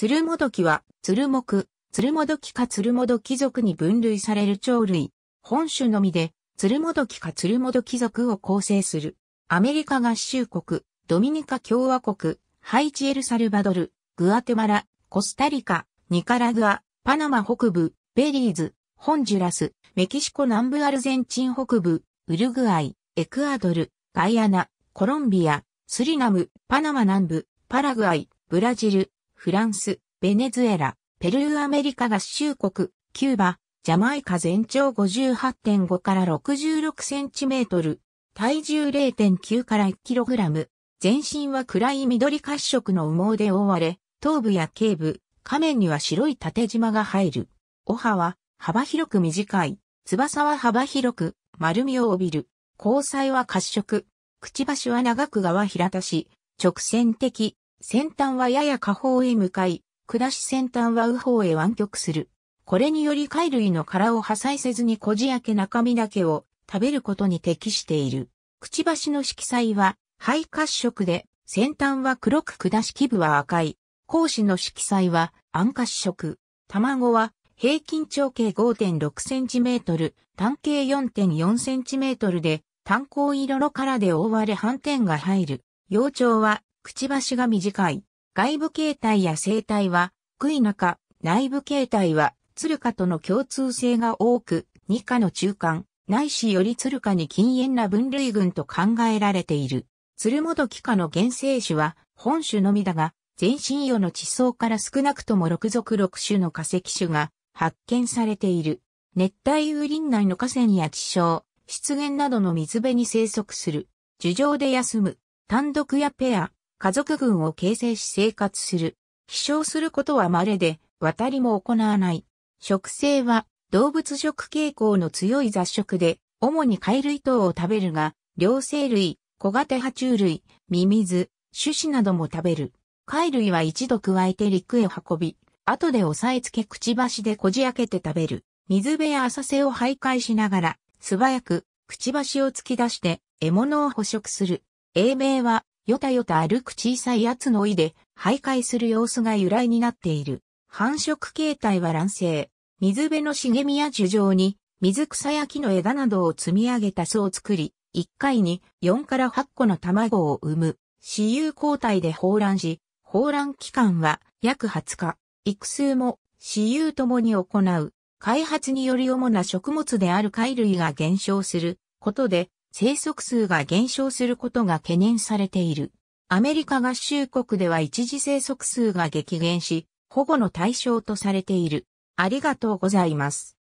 鶴もどきは、鶴木、鶴もどきか鶴もどき族に分類される鳥類、本種のみで、鶴もどきか鶴もどき族を構成する。アメリカ合衆国、ドミニカ共和国、ハイチエルサルバドル、グアテマラ、コスタリカ、ニカラグア、パナマ北部、ベリーズ、ホンジュラス、メキシコ南部アルゼンチン北部、ウルグアイ、エクアドル、ガイアナ、コロンビア、スリナム、パナマ南部、パラグアイ、ブラジル、フランス、ベネズエラ、ペルーアメリカ合衆国、キューバ、ジャマイカ全長58.5から66センチメートル、体重0.9から1キログラム、全身は暗い緑褐色の羽毛で覆われ、頭部や頸部、下面には白い縦縞が入る。お歯は幅広く短い、翼は幅広く丸みを帯びる。交際は褐色、くちばしは長く側平たし、直線的、先端はやや下方へ向かい、下し先端は右方へ湾曲する。これにより貝類の殻を破砕せずにこじ開け中身だけを食べることに適している。くちばしの色彩は灰褐色で、先端は黒く下し基部は赤い。講子の色彩は暗褐色。卵は平均長径 5.6cm、単径 4.4cm で、単行色の殻で覆われ斑点が入る。幼鳥はくちばしが短い。外部形態や生態は、杭中、内部形態は、鶴カとの共通性が多く、二カの中間、内視より鶴カに禁煙な分類群と考えられている。鶴もどきカの原生種は、本種のみだが、全身魚の地層から少なくとも6属6種の化石種が発見されている。熱帯雨林内の河川や地層、湿原などの水辺に生息する。樹上で休む。単独やペア、家族群を形成し生活する。飛翔することは稀で、渡りも行わない。食性は動物食傾向の強い雑食で、主に貝類等を食べるが、両生類、小型爬虫類、ミミズ、種子なども食べる。貝類は一度加えて陸へ運び、後で押さえつけくちばしでこじ開けて食べる。水辺や浅瀬を徘徊しながら、素早く、くちばしを突き出して、獲物を捕食する。英名は、よたよた歩く小さい奴の胃で徘徊する様子が由来になっている。繁殖形態は卵生。水辺の茂みや樹上に水草や木の枝などを積み上げた巣を作り、1回に4から8個の卵を産む。私有交代で放卵し、放卵期間は約20日。育数も私有ともに行う。開発により主な食物である貝類が減少することで生息数が減少することが懸念されている。アメリカ合衆国では一時生息数が激減し、保護の対象とされている。ありがとうございます。